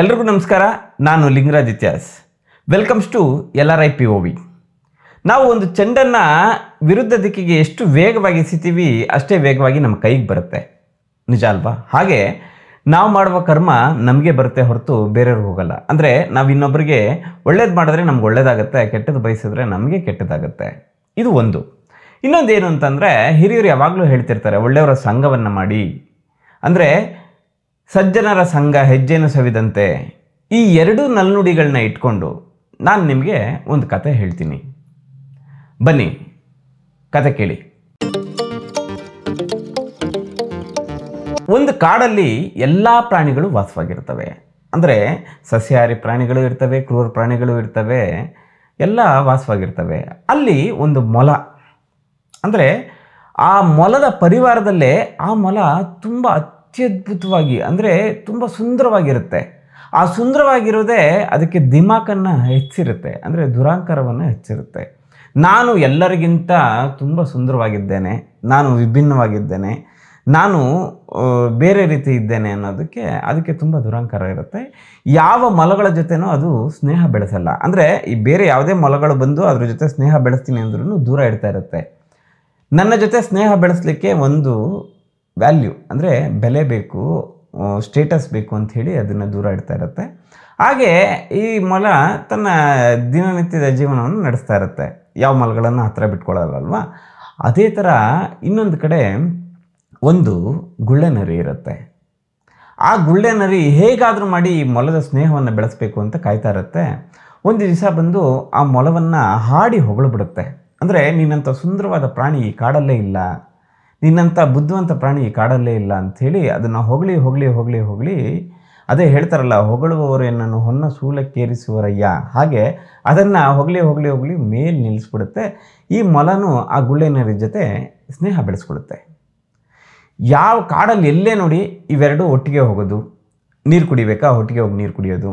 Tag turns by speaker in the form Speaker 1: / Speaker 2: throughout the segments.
Speaker 1: ಎಲ್ರಿಗೂ ನಮಸ್ಕಾರ ನಾನು Lingaraj Itihas welcomes to L R I P O V ನಾವು ಒಂದು ಚೆಂಡನ್ನು ವಿರುದ್ಧ ದಿಕ್ಕಿಗೆ ಎಷ್ಟು ವೇಗವಾಗಿ ಎಸಿತೀವಿ ಅಷ್ಟೇ ವೇಗವಾಗಿ ನಮ್ಮ ಕೈಗೆ ಬರುತ್ತೆ ನಿಜ ಅಲ್ವಾ ಹಾಗೆ ನಾವು ಮಾಡುವ ಕರ್ಮ ನಮಗೆ ಬರುತ್ತೆ ಹೊರತು ಬೇರೆಯವ್ರಿಗೆ ಹೋಗಲ್ಲ ಅಂದರೆ ನಾವು ಇನ್ನೊಬ್ಬರಿಗೆ ಒಳ್ಳೇದು ಮಾಡಿದ್ರೆ ನಮ್ಗೆ ಒಳ್ಳೇದಾಗುತ್ತೆ ಕೆಟ್ಟದ್ದು ಬಯಸಿದ್ರೆ ನಮಗೆ ಕೆಟ್ಟದಾಗುತ್ತೆ ಇದು ಒಂದು ಇನ್ನೊಂದು ಏನು ಅಂತಂದರೆ ಹಿರಿಯರು ಯಾವಾಗಲೂ ಹೇಳ್ತಿರ್ತಾರೆ ಒಳ್ಳೆಯವರ ಸಂಘವನ್ನು ಮಾಡಿ ಅಂದರೆ ಸಜ್ಜನರ ಸಂಘ ಹೆಜ್ಜೆನು ಸವಿದಂತೆ ಈ ಎರಡು ನಲ್ನುಡಿಗಳನ್ನ ಇಟ್ಕೊಂಡು ನಾನು ನಿಮಗೆ ಒಂದು ಕತೆ ಹೇಳ್ತೀನಿ ಬನ್ನಿ ಕತೆ ಕೇಳಿ ಒಂದು ಕಾಡಲ್ಲಿ ಎಲ್ಲ ಪ್ರಾಣಿಗಳು ವಾಸವಾಗಿರ್ತವೆ ಅಂದರೆ ಸಸ್ಯಾಹಾರಿ ಪ್ರಾಣಿಗಳು ಇರ್ತವೆ ಕ್ರೂರ ಪ್ರಾಣಿಗಳು ಇರ್ತವೆ ಎಲ್ಲ ವಾಸವಾಗಿರ್ತವೆ ಅಲ್ಲಿ ಒಂದು ಮೊಲ ಅಂದರೆ ಆ ಮೊಲದ ಪರಿವಾರದಲ್ಲೇ ಆ ಮೊಲ ತುಂಬ ಅತ್ಯದ್ಭುತವಾಗಿ ಅಂದರೆ ತುಂಬ ಸುಂದರವಾಗಿರುತ್ತೆ ಆ ಸುಂದರವಾಗಿರೋದೇ ಅದಕ್ಕೆ ದಿಮಾಕನ್ನು ಹೆಚ್ಚಿರುತ್ತೆ ಅಂದರೆ ದುರಾಂಕಾರವನ್ನು ಹೆಚ್ಚಿರುತ್ತೆ ನಾನು ಎಲ್ಲರಿಗಿಂತ ತುಂಬ ಸುಂದರವಾಗಿದ್ದೇನೆ ನಾನು ವಿಭಿನ್ನವಾಗಿದ್ದೇನೆ ನಾನು ಬೇರೆ ರೀತಿ ಇದ್ದೇನೆ ಅನ್ನೋದಕ್ಕೆ ಅದಕ್ಕೆ ತುಂಬ ದುರಾಂಕಾರ ಇರುತ್ತೆ ಯಾವ ಮೊಲಗಳ ಜೊತೆನೂ ಅದು ಸ್ನೇಹ ಬೆಳೆಸಲ್ಲ ಅಂದರೆ ಈ ಬೇರೆ ಯಾವುದೇ ಮೊಲಗಳು ಬಂದು ಅದ್ರ ಜೊತೆ ಸ್ನೇಹ ಬೆಳೆಸ್ತೀನಿ ಅಂದ್ರೂ ದೂರ ಇಡ್ತಾ ಇರುತ್ತೆ ನನ್ನ ಜೊತೆ ಸ್ನೇಹ ಬೆಳೆಸಲಿಕ್ಕೆ ಒಂದು ವ್ಯಾಲ್ಯೂ ಅಂದರೆ ಬೆಲೆ ಬೇಕು ಸ್ಟೇಟಸ್ ಬೇಕು ಅಂತ ಹೇಳಿ ಅದನ್ನು ದೂರ ಇಡ್ತಾ ಇರುತ್ತೆ ಹಾಗೆ ಈ ಮೊಲ ತನ್ನ ದಿನನಿತ್ಯದ ಜೀವನವನ್ನು ನಡೆಸ್ತಾ ಇರುತ್ತೆ ಯಾವ ಮೊಲಗಳನ್ನು ಹತ್ತಿರ ಬಿಟ್ಕೊಳ್ಳೋಲ್ಲವಾ ಅದೇ ಥರ ಇನ್ನೊಂದು ಕಡೆ ಒಂದು ಗುಳ್ಳೆ ನರಿ ಇರುತ್ತೆ ಆ ಗುಳ್ಳೆ ನರಿ ಹೇಗಾದರೂ ಮಾಡಿ ಈ ಮೊಲದ ಸ್ನೇಹವನ್ನು ಬೆಳೆಸಬೇಕು ಅಂತ ಕಾಯ್ತಾ ಇರುತ್ತೆ ಒಂದು ದಿವಸ ಬಂದು ಆ ಮೊಲವನ್ನು ಹಾಡಿ ಹೊಗಳ್ಬಿಡುತ್ತೆ ಅಂದರೆ ನೀನಂಥ ಸುಂದರವಾದ ಪ್ರಾಣಿ ಈ ಕಾಡಲ್ಲೇ ಇಲ್ಲ ನಿನ್ನಂಥ ಬುದ್ಧಿವಂತ ಪ್ರಾಣಿ ಈ ಕಾಡಲ್ಲೇ ಇಲ್ಲ ಅಂಥೇಳಿ ಅದನ್ನು ಹೊಗಳಿ ಹೊಗಳಿ ಹೊಗಳಿ ಹೊಗಳಿ ಅದೇ ಹೇಳ್ತಾರಲ್ಲ ಹೊಗಳುವವರು ಏನನ್ನು ಹೊನ್ನ ಸೂಲಕ್ಕೇರಿಸುವರಯ್ಯ ಹಾಗೆ ಅದನ್ನು ಹೊಗಳಿ ಹೊಗಳಿ ಹೊಗಳಿ ಮೇಲೆ ನಿಲ್ಲಿಸ್ಬಿಡುತ್ತೆ ಈ ಮೊಲನೂ ಆ ಗುಳ್ಳೆನರ ಜೊತೆ ಸ್ನೇಹ ಬೆಳೆಸ್ಕೊಡುತ್ತೆ ಯಾವ ಕಾಡಲ್ಲಿ ಎಲ್ಲೇ ನೋಡಿ ಇವೆರಡು ಒಟ್ಟಿಗೆ ಹೋಗೋದು ನೀರು ಕುಡಿಬೇಕಾ ಒಟ್ಟಿಗೆ ಹೋಗಿ ನೀರು ಕುಡಿಯೋದು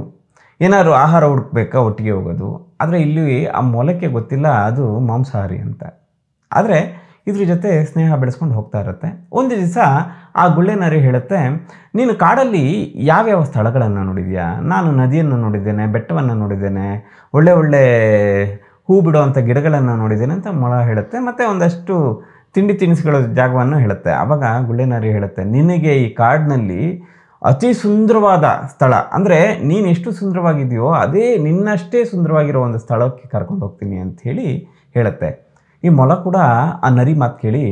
Speaker 1: ಏನಾದರೂ ಆಹಾರ ಹುಡುಕ್ಬೇಕಾ ಒಟ್ಟಿಗೆ ಹೋಗೋದು ಆದರೆ ಇಲ್ಲಿ ಆ ಮೊಲಕ್ಕೆ ಗೊತ್ತಿಲ್ಲ ಅದು ಮಾಂಸಾಹಾರಿ ಅಂತ ಆದರೆ ಇದ್ರ ಜೊತೆ ಸ್ನೇಹ ಬೆಳೆಸ್ಕೊಂಡು ಹೋಗ್ತಾ ಇರುತ್ತೆ ಒಂದು ದಿವಸ ಆ ಗುಳ್ಳೆನಾರಿ ಹೇಳುತ್ತೆ ನೀನು ಕಾಡಲ್ಲಿ ಯಾವ್ಯಾವ ಸ್ಥಳಗಳನ್ನು ನೋಡಿದೆಯಾ ನಾನು ನದಿಯನ್ನು ನೋಡಿದ್ದೇನೆ ಬೆಟ್ಟವನ್ನು ನೋಡಿದ್ದೇನೆ ಒಳ್ಳೆ ಒಳ್ಳೆ ಹೂ ಬಿಡುವಂಥ ಗಿಡಗಳನ್ನು ನೋಡಿದ್ದೇನೆ ಅಂತ ಮೊಳ ಹೇಳುತ್ತೆ ಮತ್ತು ಒಂದಷ್ಟು ತಿಂಡಿ ತಿನಿಸುಗಳ ಜಾಗವನ್ನು ಹೇಳುತ್ತೆ ಆವಾಗ ಗುಳ್ಳೆನಾರಿ ಹೇಳುತ್ತೆ ನಿನಗೆ ಈ ಕಾಡಿನಲ್ಲಿ ಅತಿ ಸುಂದರವಾದ ಸ್ಥಳ ಅಂದರೆ ನೀನು ಎಷ್ಟು ಸುಂದರವಾಗಿದೆಯೋ ಅದೇ ನಿನ್ನಷ್ಟೇ ಸುಂದರವಾಗಿರೋ ಒಂದು ಸ್ಥಳಕ್ಕೆ ಕರ್ಕೊಂಡು ಹೋಗ್ತೀನಿ ಅಂಥೇಳಿ ಹೇಳುತ್ತೆ ಈ ಮೊಲ ಕೂಡ ಆ ನರಿ ಮಾತು ಕೇಳಿ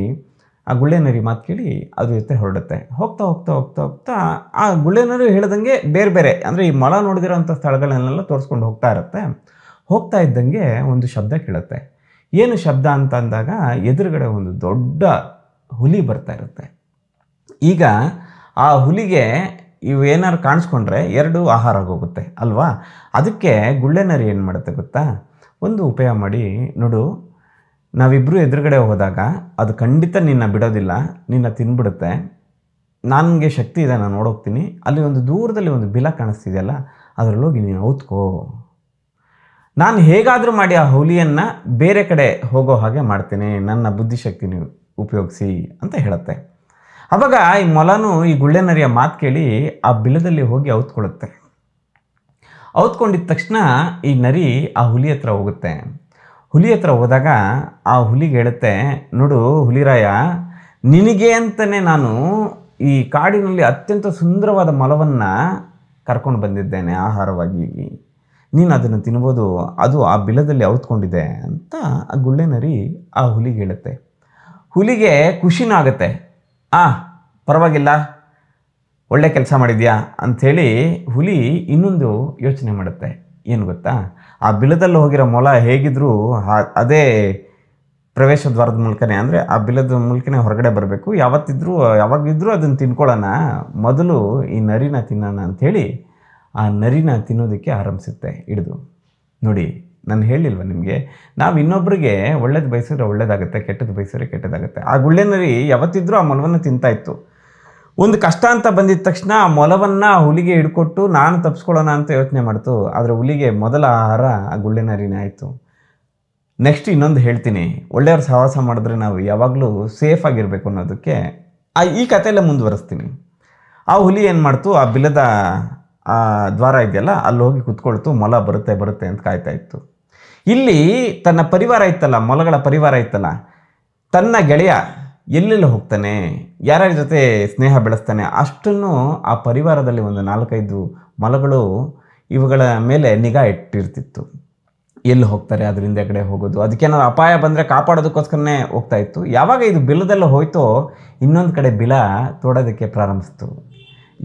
Speaker 1: ಆ ಗುಳ್ಳೆ ನರಿ ಮಾತು ಕೇಳಿ ಅದ್ರ ಜೊತೆ ಹೊರಡುತ್ತೆ ಹೋಗ್ತಾ ಹೋಗ್ತಾ ಹೋಗ್ತಾ ಹೋಗ್ತಾ ಆ ಗುಳ್ಳೆ ನರಿ ಹೇಳ್ದಂಗೆ ಬೇರೆ ಬೇರೆ ಅಂದರೆ ಈ ಮೊಳ ನೋಡಿದಿರೋಂಥ ಸ್ಥಳಗಳನ್ನೆಲ್ಲ ತೋರಿಸ್ಕೊಂಡು ಹೋಗ್ತಾ ಇರುತ್ತೆ ಹೋಗ್ತಾ ಇದ್ದಂಗೆ ಒಂದು ಶಬ್ದ ಕೇಳುತ್ತೆ ಏನು ಶಬ್ದ ಅಂತ ಅಂದಾಗ ಎದುರುಗಡೆ ಒಂದು ದೊಡ್ಡ ಹುಲಿ ಬರ್ತಾ ಇರುತ್ತೆ ಈಗ ಆ ಹುಲಿಗೆ ಇವು ಏನಾದ್ರು ಕಾಣಿಸ್ಕೊಂಡ್ರೆ ಎರಡು ಆಹಾರ ಹೋಗುತ್ತೆ ಅಲ್ವಾ ಅದಕ್ಕೆ ಗುಳ್ಳೆನರಿ ಏನು ಮಾಡುತ್ತೆ ಗೊತ್ತಾ ಒಂದು ಉಪಾಯ ಮಾಡಿ ನೋಡು ನಾವಿಬ್ಬರು ಎದುರುಗಡೆ ಹೋದಾಗ ಅದು ಖಂಡಿತ ನಿನ್ನ ಬಿಡೋದಿಲ್ಲ ನಿನ್ನ ತಿನ್ಬಿಡುತ್ತೆ ನನಗೆ ಶಕ್ತಿ ಇದೆ ನಾನು ನೋಡೋಗ್ತೀನಿ ಅಲ್ಲಿ ಒಂದು ದೂರದಲ್ಲಿ ಒಂದು ಬಿಲ ಕಾಣಿಸ್ತಿದೆಯಲ್ಲ ಅದರಲ್ಲೋಗಿ ನೀನು ಔತ್ಕೋ ನಾನು ಹೇಗಾದರೂ ಮಾಡಿ ಆ ಹುಲಿಯನ್ನು ಬೇರೆ ಕಡೆ ಹೋಗೋ ಹಾಗೆ ಮಾಡ್ತೀನಿ ನನ್ನ ಬುದ್ಧಿಶಕ್ತಿ ನೀವು ಉಪಯೋಗಿಸಿ ಅಂತ ಹೇಳುತ್ತೆ ಅವಾಗ ಈ ಮೊಲನು ಈ ಗುಳ್ಳೆನರಿಯ ಮಾತು ಕೇಳಿ ಆ ಬಿಲದಲ್ಲಿ ಹೋಗಿ ಔತ್ಕೊಳ್ಳುತ್ತೆ ಔತ್ಕೊಂಡಿದ್ದ ತಕ್ಷಣ ಈ ನರಿ ಆ ಹುಲಿ ಹತ್ರ ಹೋಗುತ್ತೆ ಹುಲಿ ಹತ್ರ ಹೋದಾಗ ಆ ಹುಲಿಗೆ ಹೇಳುತ್ತೆ ನೋಡು ಹುಲಿರಾಯ ನಿನಗೆ ಅಂತಲೇ ನಾನು ಈ ಕಾಡಿನಲ್ಲಿ ಅತ್ಯಂತ ಸುಂದರವಾದ ಮಲವನ್ನು ಕರ್ಕೊಂಡು ಬಂದಿದ್ದೇನೆ ಆಹಾರವಾಗಿ ನೀನು ಅದನ್ನು ತಿನ್ಬೋದು ಅದು ಆ ಬಿಲದಲ್ಲಿ ಅವತ್ಕೊಂಡಿದೆ ಅಂತ ಆ ಗುಳ್ಳೆನರಿ ಆ ಹುಲಿಗೆ ಹೇಳುತ್ತೆ ಹುಲಿಗೆ ಖುಷಿನೂ ಖುಷಿನಾಗುತ್ತೆ ಆ ಪರವಾಗಿಲ್ಲ ಒಳ್ಳೆ ಕೆಲಸ ಮಾಡಿದ್ಯಾ ಅಂಥೇಳಿ ಹುಲಿ ಇನ್ನೊಂದು ಯೋಚನೆ ಮಾಡುತ್ತೆ ಏನು ಗೊತ್ತಾ ಆ ಬಿಲದಲ್ಲಿ ಹೋಗಿರೋ ಮೊಲ ಹೇಗಿದ್ದರೂ ಅದೇ ಪ್ರವೇಶ ದ್ವಾರದ ಮೂಲಕನೇ ಅಂದರೆ ಆ ಬಿಲದ ಮೂಲಕನೇ ಹೊರಗಡೆ ಬರಬೇಕು ಯಾವತ್ತಿದ್ರೂ ಯಾವಾಗಿದ್ರೂ ಅದನ್ನು ತಿನ್ಕೊಳ್ಳೋಣ ಮೊದಲು ಈ ನರಿನ ತಿನ್ನೋಣ ಅಂಥೇಳಿ ಆ ನರಿನ ತಿನ್ನೋದಕ್ಕೆ ಆರಂಭಿಸುತ್ತೆ ಹಿಡಿದು ನೋಡಿ ನಾನು ಹೇಳಿಲ್ವ ನಿಮಗೆ ನಾವು ಇನ್ನೊಬ್ಬರಿಗೆ ಒಳ್ಳೇದು ಬಯಸಿದ್ರೆ ಒಳ್ಳೇದಾಗುತ್ತೆ ಕೆಟ್ಟದ್ದು ಬಯಸಿದ್ರೆ ಕೆಟ್ಟದಾಗುತ್ತೆ ಆ ಗುಳ್ಳೆ ನರಿ ಯಾವತ್ತಿದ್ರೂ ಆ ಮೊಲವನ್ನು ತಿಂತಾಯಿತ್ತು ಒಂದು ಕಷ್ಟ ಅಂತ ಬಂದಿದ್ದ ತಕ್ಷಣ ಆ ಮೊಲವನ್ನು ಹುಲಿಗೆ ಹಿಡ್ಕೊಟ್ಟು ನಾನು ತಪ್ಪಿಸ್ಕೊಳ್ಳೋಣ ಅಂತ ಯೋಚನೆ ಮಾಡ್ತು ಆದರೆ ಹುಲಿಗೆ ಮೊದಲ ಆಹಾರ ಆ ಗುಳ್ಳೆನರಿನೇ ಆಯಿತು ನೆಕ್ಸ್ಟ್ ಇನ್ನೊಂದು ಹೇಳ್ತೀನಿ ಒಳ್ಳೆಯವ್ರ ಸಹವಾಸ ಮಾಡಿದ್ರೆ ನಾವು ಯಾವಾಗಲೂ ಸೇಫ್ ಆಗಿರಬೇಕು ಅನ್ನೋದಕ್ಕೆ ಆ ಈ ಕಥೆಯಲ್ಲೇ ಮುಂದುವರೆಸ್ತೀನಿ ಆ ಹುಲಿ ಏನು ಮಾಡ್ತು ಆ ಬಿಲದ ದ್ವಾರ ಇದೆಯಲ್ಲ ಅಲ್ಲಿ ಹೋಗಿ ಕುತ್ಕೊಳ್ತು ಮೊಲ ಬರುತ್ತೆ ಬರುತ್ತೆ ಅಂತ ಕಾಯ್ತಾ ಇತ್ತು ಇಲ್ಲಿ ತನ್ನ ಪರಿವಾರ ಇತ್ತಲ್ಲ ಮೊಲಗಳ ಪರಿವಾರ ಇತ್ತಲ್ಲ ತನ್ನ ಗೆಳೆಯ ಎಲ್ಲೆಲ್ಲ ಹೋಗ್ತಾನೆ ಯಾರ್ಯಾರ ಜೊತೆ ಸ್ನೇಹ ಬೆಳೆಸ್ತಾನೆ ಅಷ್ಟನ್ನು ಆ ಪರಿವಾರದಲ್ಲಿ ಒಂದು ನಾಲ್ಕೈದು ಮಲಗಳು ಇವುಗಳ ಮೇಲೆ ನಿಗಾ ಇಟ್ಟಿರ್ತಿತ್ತು ಎಲ್ಲಿ ಹೋಗ್ತಾರೆ ಅದರಿಂದ ಕಡೆ ಹೋಗೋದು ಅದಕ್ಕೇನಾದ್ರು ಅಪಾಯ ಬಂದರೆ ಕಾಪಾಡೋದಕ್ಕೋಸ್ಕರನೇ ಹೋಗ್ತಾ ಇತ್ತು ಯಾವಾಗ ಇದು ಬಿಲದೆಲ್ಲ ಹೋಯ್ತೋ ಇನ್ನೊಂದು ಕಡೆ ಬಿಲ ತೊಡೋದಕ್ಕೆ ಪ್ರಾರಂಭಿಸ್ತು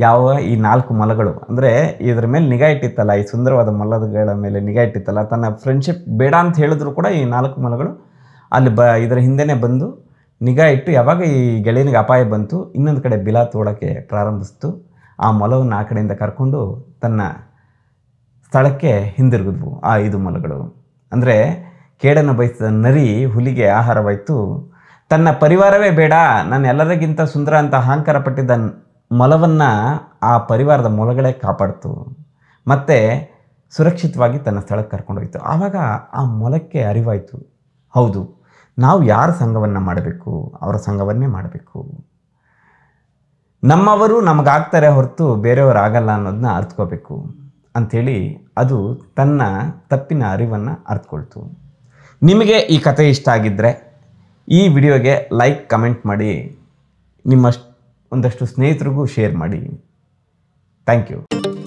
Speaker 1: ಯಾವ ಈ ನಾಲ್ಕು ಮಲಗಳು ಅಂದರೆ ಇದರ ಮೇಲೆ ನಿಗಾ ಇಟ್ಟಿತ್ತಲ್ಲ ಈ ಸುಂದರವಾದ ಮಲಗಳ ಮೇಲೆ ನಿಗಾ ಇಟ್ಟಿತ್ತಲ್ಲ ತನ್ನ ಫ್ರೆಂಡ್ಶಿಪ್ ಬೇಡ ಅಂತ ಹೇಳಿದ್ರು ಕೂಡ ಈ ನಾಲ್ಕು ಮಲಗಳು ಅಲ್ಲಿ ಬ ಇದರ ಹಿಂದೆನೇ ಬಂದು ನಿಗಾ ಇಟ್ಟು ಯಾವಾಗ ಈ ಗೆಳೆಯನಿಗೆ ಅಪಾಯ ಬಂತು ಇನ್ನೊಂದು ಕಡೆ ಬಿಲ ತೋಡೋಕ್ಕೆ ಪ್ರಾರಂಭಿಸ್ತು ಆ ಮೊಲವನ್ನು ಆ ಕಡೆಯಿಂದ ಕರ್ಕೊಂಡು ತನ್ನ ಸ್ಥಳಕ್ಕೆ ಹಿಂದಿರುಗಿದ್ವು ಆ ಐದು ಮೊಲಗಳು ಅಂದರೆ ಕೇಡನ್ನು ಬಯಸಿದ ನರಿ ಹುಲಿಗೆ ಆಹಾರವಾಯಿತು ತನ್ನ ಪರಿವಾರವೇ ಬೇಡ ನಾನು ಎಲ್ಲರಿಗಿಂತ ಸುಂದರ ಅಂತ ಅಹಂಕಾರ ಪಟ್ಟಿದ್ದ ಮೊಲವನ್ನು ಆ ಪರಿವಾರದ ಮೊಲಗಳೇ ಕಾಪಾಡ್ತು ಮತ್ತು ಸುರಕ್ಷಿತವಾಗಿ ತನ್ನ ಸ್ಥಳಕ್ಕೆ ಕರ್ಕೊಂಡೋಯ್ತು ಆವಾಗ ಆ ಮೊಲಕ್ಕೆ ಅರಿವಾಯಿತು ಹೌದು ನಾವು ಯಾರ ಸಂಘವನ್ನು ಮಾಡಬೇಕು ಅವರ ಸಂಘವನ್ನೇ ಮಾಡಬೇಕು ನಮ್ಮವರು ನಮಗಾಗ್ತಾರೆ ಹೊರತು ಬೇರೆಯವರು ಆಗಲ್ಲ ಅನ್ನೋದನ್ನ ಅರ್ತ್ಕೋಬೇಕು ಅಂಥೇಳಿ ಅದು ತನ್ನ ತಪ್ಪಿನ ಅರಿವನ್ನು ಅರ್ತ್ಕೊಳ್ತು ನಿಮಗೆ ಈ ಕತೆ ಇಷ್ಟ ಆಗಿದ್ದರೆ ಈ ವಿಡಿಯೋಗೆ ಲೈಕ್ ಕಮೆಂಟ್ ಮಾಡಿ ನಿಮ್ಮಷ್ಟು ಒಂದಷ್ಟು ಸ್ನೇಹಿತರಿಗೂ ಶೇರ್ ಮಾಡಿ ಥ್ಯಾಂಕ್ ಯು